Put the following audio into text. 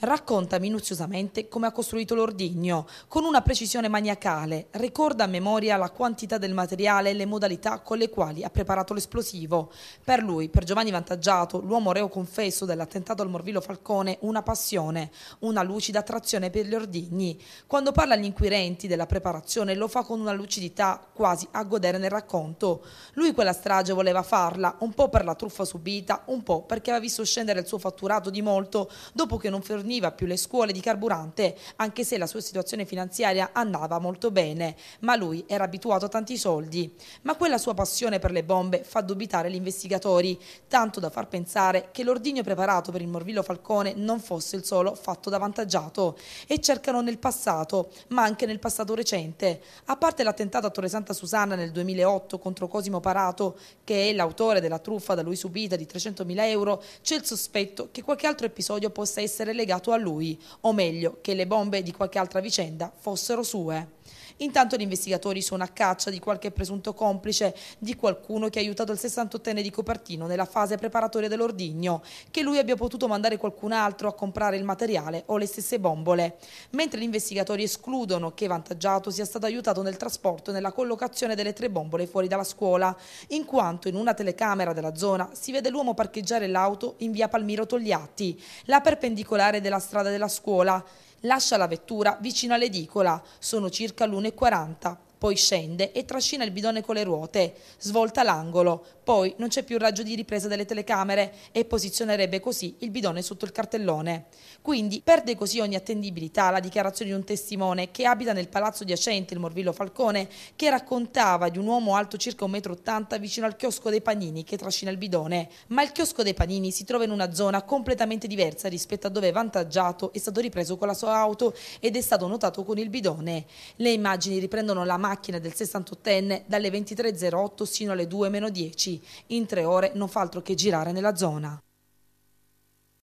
Racconta minuziosamente come ha costruito l'ordigno, con una precisione maniacale, ricorda a memoria la quantità del materiale e le modalità con le quali ha preparato l'esplosivo. Per lui, per Giovanni Vantaggiato, l'uomo reo confesso dell'attentato al Morvillo Falcone, una passione, una lucida attrazione per gli ordigni. Quando parla agli inquirenti della preparazione lo fa con una lucidità quasi a godere nel racconto. Lui quella strage voleva farla, un po' per la truffa subita, un po' perché aveva visto scendere il suo fatturato di molto dopo che non forniva forniva più le scuole di carburante, anche se la sua situazione finanziaria andava molto bene, ma lui era abituato a tanti soldi. Ma quella sua passione per le bombe fa dubitare gli investigatori, tanto da far pensare che l'ordigno preparato per il morvillo Falcone non fosse il solo fatto davvantaggiato. e cercano nel passato, ma anche nel passato recente. A parte l'attentato a Torre Santa Susanna nel 2008 contro Cosimo Parato, che è l'autore della truffa da lui subita di 300.000 euro, c'è il sospetto che qualche altro episodio possa essere legato legato a lui, o meglio, che le bombe di qualche altra vicenda fossero sue. Intanto gli investigatori sono a caccia di qualche presunto complice di qualcuno che ha aiutato il 68enne di Copertino nella fase preparatoria dell'ordigno, che lui abbia potuto mandare qualcun altro a comprare il materiale o le stesse bombole, mentre gli investigatori escludono che Vantaggiato sia stato aiutato nel trasporto e nella collocazione delle tre bombole fuori dalla scuola, in quanto in una telecamera della zona si vede l'uomo parcheggiare l'auto in via Palmiro Togliatti, la perpendicolare del della strada della scuola. Lascia la vettura vicino all'edicola, sono circa l'1.40 poi scende e trascina il bidone con le ruote, svolta l'angolo, poi non c'è più il raggio di ripresa delle telecamere e posizionerebbe così il bidone sotto il cartellone. Quindi perde così ogni attendibilità la dichiarazione di un testimone che abita nel palazzo adiacente, il Morvillo Falcone, che raccontava di un uomo alto circa 1,80 m vicino al chiosco dei panini che trascina il bidone. Ma il chiosco dei panini si trova in una zona completamente diversa rispetto a dove è Vantaggiato è stato ripreso con la sua auto ed è stato notato con il bidone. Le immagini riprendono la mano macchina del 68enne dalle 23.08 sino alle 2.10. In tre ore non fa altro che girare nella zona.